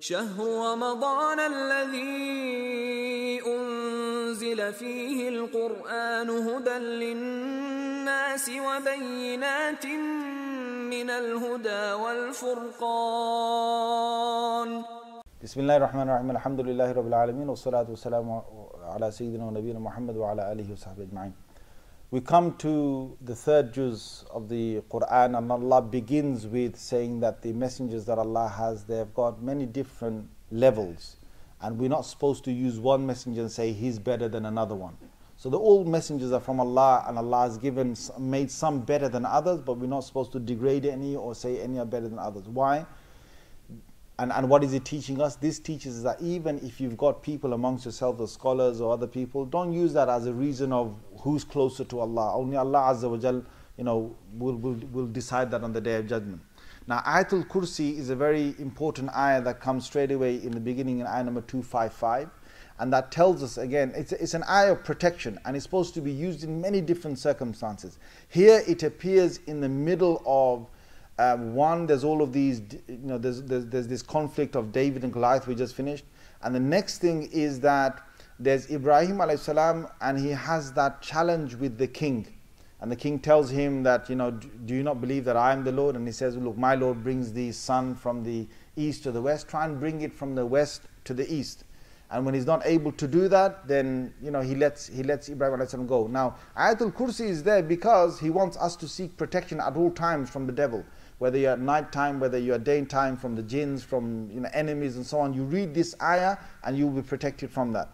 شهر رمضان الذي أنزل فيه القرآن هدى للناس وبينات من الهدى والفرقان بسم الله الرحمن الرحيم الحمد لله رب العالمين والصلاة والسلام على سيدنا ونبينا محمد وعلى آله وصحبه أجمعين We come to the third juz of the Quran, and Allah begins with saying that the messengers that Allah has, they have got many different levels. And we're not supposed to use one messenger and say he's better than another one. So the all messengers are from Allah, and Allah has given made some better than others, but we're not supposed to degrade any or say any are better than others. Why? and, and what is it teaching us? This teaches us that even if you've got people amongst yourselves, or scholars or other people, don't use that as a reason of who's closer to Allah. Only Allah Azza wa Jal, you know, will, will, will decide that on the Day of Judgment. Now, Ayatul Kursi is a very important ayah that comes straight away in the beginning in ayah number 255. And that tells us again, it's, it's an ayah of protection and it's supposed to be used in many different circumstances. Here it appears in the middle of um, one, there's all of these, you know, there's, there's, there's this conflict of David and Goliath we just finished. And the next thing is that there's Ibrahim alayhi salam, and he has that challenge with the king. And the king tells him that, you know, do you not believe that I am the Lord? And he says, look, my Lord brings the sun from the east to the west. Try and bring it from the west to the east. And when he's not able to do that, then you know he lets he lets Ibrahim alayhi salam go. Now Ayatul Kursi is there because he wants us to seek protection at all times from the devil whether you're at night time, whether you're daytime from the jinns, from you know, enemies and so on. You read this ayah and you'll be protected from that.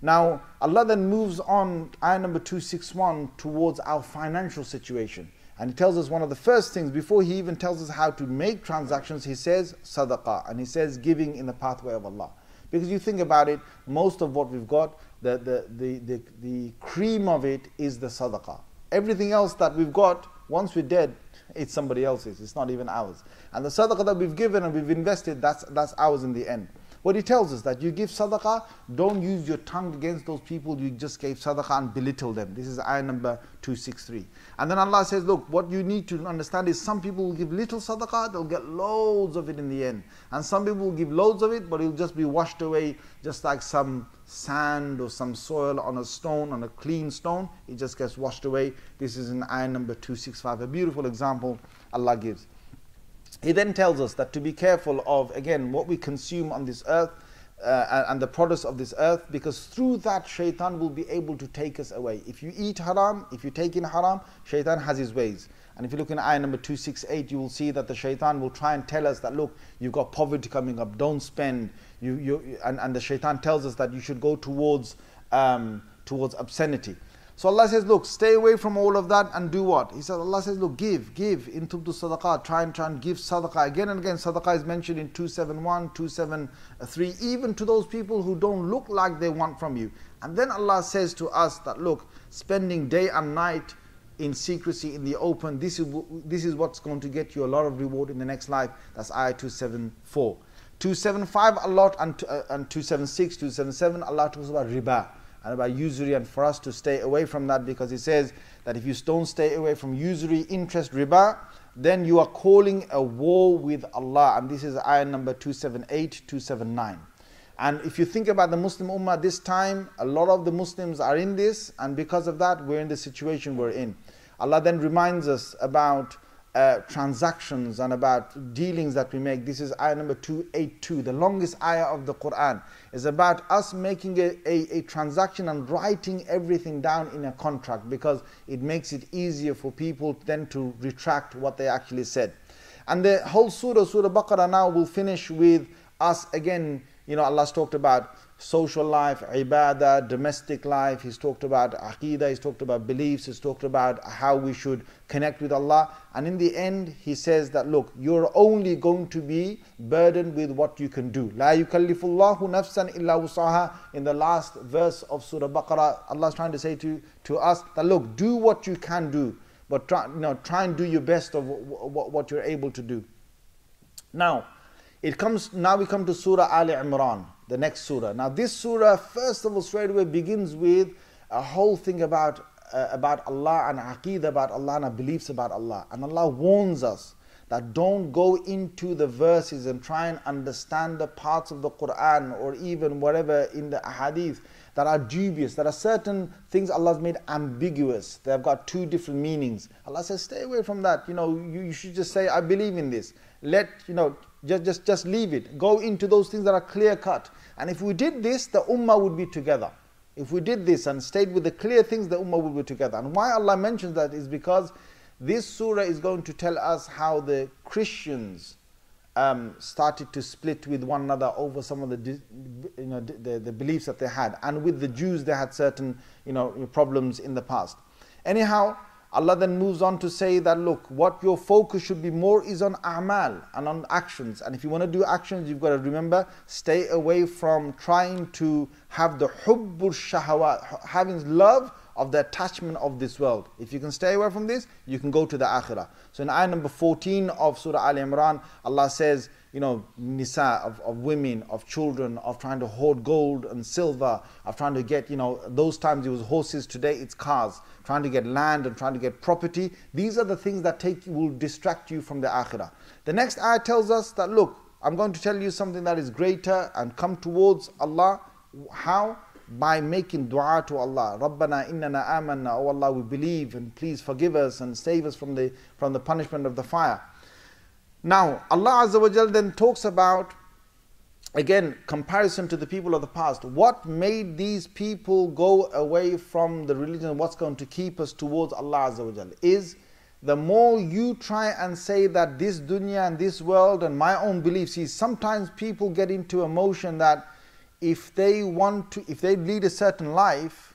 Now, Allah then moves on, ayah number 261, towards our financial situation. And he tells us one of the first things, before he even tells us how to make transactions, he says sadaqah, and he says giving in the pathway of Allah. Because you think about it, most of what we've got, the, the, the, the, cream of it is the sadaqah. Everything else that we've got once we're dead, it's somebody else's. It's not even ours. And the sadaqah that we've given and we've invested, that's, that's ours in the end. What he tells us that you give sadaqah, don't use your tongue against those people you just gave sadaqah and belittle them. This is ayah number 263. And then Allah says, look, what you need to understand is some people will give little sadaqah, they'll get loads of it in the end. And some people will give loads of it, but it'll just be washed away just like some sand or some soil on a stone, on a clean stone. It just gets washed away. This is in ayah number 265, a beautiful example Allah gives. He then tells us that to be careful of, again, what we consume on this earth uh, and the produce of this earth, because through that shaitan will be able to take us away. If you eat haram, if you take in haram, shaitan has his ways. And if you look in ayah number 268, you will see that the shaitan will try and tell us that, look, you've got poverty coming up, don't spend. You, you, and, and the shaitan tells us that you should go towards, um, towards obscenity. So Allah says, look, stay away from all of that and do what? He says, Allah says, look, give, give, in intubdu sadaqah, try and try and give sadaqah. Again and again, sadaqah is mentioned in 271, 273, even to those people who don't look like they want from you. And then Allah says to us that, look, spending day and night in secrecy, in the open, this is, this is what's going to get you a lot of reward in the next life. That's ayah 274. 275 a lot and, uh, and 276, 277, Allah talks about riba and about usury and for us to stay away from that because it says that if you don't stay away from usury, interest, riba, then you are calling a war with Allah. And this is ayah number 278, 279. And if you think about the Muslim Ummah this time, a lot of the Muslims are in this, and because of that, we're in the situation we're in. Allah then reminds us about uh, transactions and about dealings that we make. This is ayah number 282. The longest ayah of the Quran is about us making a, a, a, transaction and writing everything down in a contract because it makes it easier for people then to retract what they actually said. And the whole surah, Surah Baqarah, now will finish with us again. You know, Allah's talked about social life, ibadah, domestic life. He's talked about aqidah, he's talked about beliefs, he's talked about how we should connect with Allah. And in the end, he says that look, you're only going to be burdened with what you can do. La yukallifullahu nafsan illa usaha. In the last verse of Surah Baqarah, Allah is trying to say to, to us that look, do what you can do, but try, you know, try and do your best of what, what you're able to do. Now, it comes now we come to Surah Al Imran the next surah. Now, this surah, first of all, straight away begins with a whole thing about, uh, about Allah and aqeedah about Allah and our beliefs about Allah. And Allah warns us that don't go into the verses and try and understand the parts of the Quran or even whatever in the hadith that are dubious. There are certain things Allah's made ambiguous. They've got two different meanings. Allah says, stay away from that. You know, you, you should just say, I believe in this. Let, you know, just, just, just leave it. Go into those things that are clear cut. And if we did this, the ummah would be together. If we did this and stayed with the clear things, the ummah would be together. And why Allah mentions that is because this surah is going to tell us how the Christians um, started to split with one another over some of the, you know, the, the beliefs that they had. And with the Jews, they had certain you know, problems in the past. Anyhow, Allah then moves on to say that look, what your focus should be more is on a'mal and on actions. And if you want to do actions, you've got to remember, stay away from trying to have the hubbul shahawat, having love of the attachment of this world. If you can stay away from this, you can go to the akhirah. So in ayah number 14 of Surah Al Imran, Allah says, you know, nisa, of, of women, of children, of trying to hoard gold and silver, of trying to get, you know, those times it was horses, today it's cars, trying to get land and trying to get property. These are the things that take will distract you from the akhirah. The next ayah tells us that look, I'm going to tell you something that is greater and come towards Allah. How? by making dua to Allah. Rabbana innana amanna, O oh Allah, we believe and please forgive us and save us from the, from the punishment of the fire. Now, Allah Azza wa then talks about, again, comparison to the people of the past. What made these people go away from the religion? What's going to keep us towards Allah Azza wa Is the more you try and say that this dunya and this world and my own beliefs, see, sometimes people get into emotion that if they want to, if they lead a certain life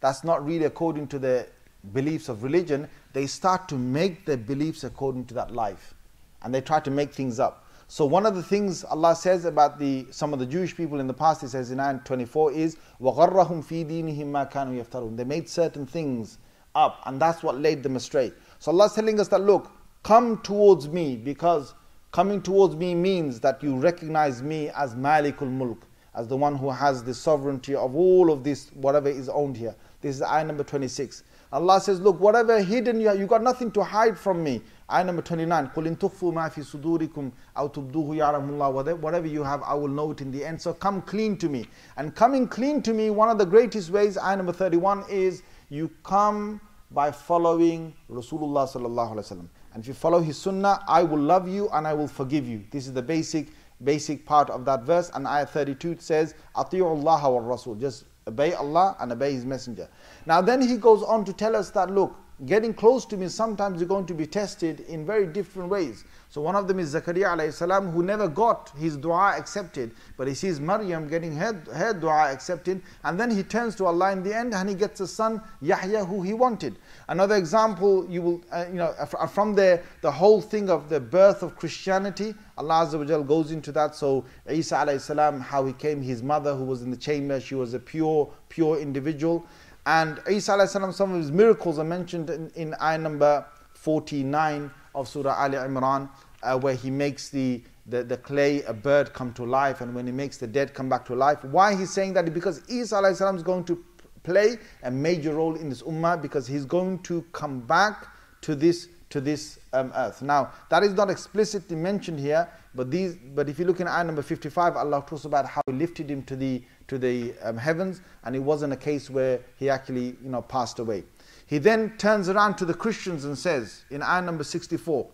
that's not really according to the beliefs of religion, they start to make their beliefs according to that life, and they try to make things up. So one of the things Allah says about the some of the Jewish people in the past, He says in Ayah 24, is وَغَرَّهُمْ فِي دِينِهِمْ مَا كَانُوا They made certain things up, and that's what led them astray. So Allah is telling us that look, come towards me because coming towards me means that you recognize me as Malikul Mulk as the one who has the sovereignty of all of this, whatever is owned here. This is ayah number 26. Allah says, Look, whatever hidden you have, you got nothing to hide from me. Ayah number 29. Whatever you have, I will know it in the end. So come clean to me. And coming clean to me, one of the greatest ways, ayah number 31, is you come by following Rasulullah. And if you follow his sunnah, I will love you and I will forgive you. This is the basic basic part of that verse. And ayah 32 says, Ati'ullah wa Rasul. Just obey Allah and obey His Messenger. Now then he goes on to tell us that look, getting close to me, sometimes you're going to be tested in very different ways. So one of them is Zakaria alayhi salam, who never got his dua accepted, but he sees Maryam getting her, her dua accepted, and then he turns to Allah in the end, and he gets a son Yahya who he wanted. Another example, you will, uh, you know, from there, the whole thing of the birth of Christianity, Allah goes into that. So Isa alayhi salam, how he came, his mother who was in the chamber, she was a pure, pure individual. And Isa alayhi some of his miracles are mentioned in, in ayah number 49 of Surah Ali Imran, uh, where he makes the, the, the, clay, a bird, come to life, and when he makes the dead come back to life. Why he's saying that? Because Isa alayhi is going to play a major role in this ummah because he's going to come back to this to this um, earth. Now, that is not explicitly mentioned here, but these, but if you look in ayah number 55, Allah talks about how he lifted him to the to the um, heavens, and it wasn't a case where he actually you know, passed away. He then turns around to the Christians and says in ayah number 64,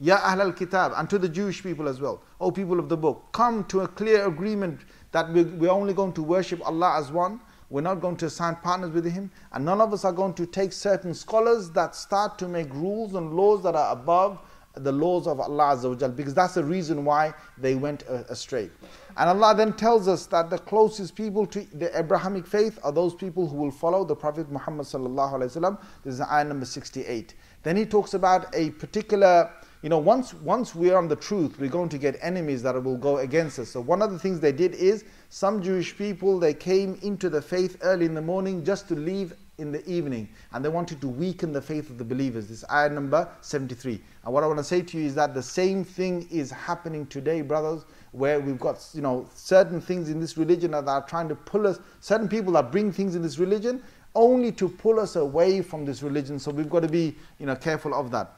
Ya Ahl al Kitab, and to the Jewish people as well, O people of the book, come to a clear agreement that we're, we're only going to worship Allah as one, we're not going to assign partners with Him, and none of us are going to take certain scholars that start to make rules and laws that are above the laws of Allah Azza because that's the reason why they went uh, astray. And Allah then tells us that the closest people to the Abrahamic faith are those people who will follow the Prophet Muhammad This is ayah number 68. Then he talks about a particular you know, once once we're on the truth, we're going to get enemies that will go against us. So one of the things they did is some Jewish people they came into the faith early in the morning just to leave in the evening. And they wanted to weaken the faith of the believers. This ayah number 73. And what I want to say to you is that the same thing is happening today, brothers, where we've got, you know, certain things in this religion that are trying to pull us, certain people that bring things in this religion only to pull us away from this religion. So we've got to be, you know, careful of that.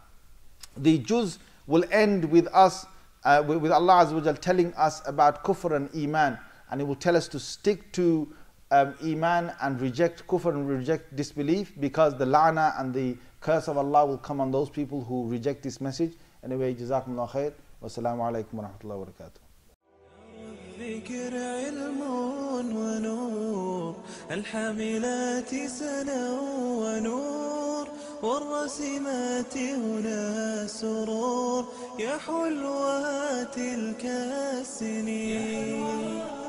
The Jews will end with us, uh, with Allah telling us about kufr and iman. And He will tell us to stick to um, iman and reject kufr and reject disbelief because the la'na and the curse of Allah will come on those people who reject this message. Anyway, jazakumullah khair. Wassalamu alaikum wa rahmatullahi wa barakatuh. ذكر علم ونور الحاملات سنا ونور والرسمات هنا سرور يحلوها تلك السنين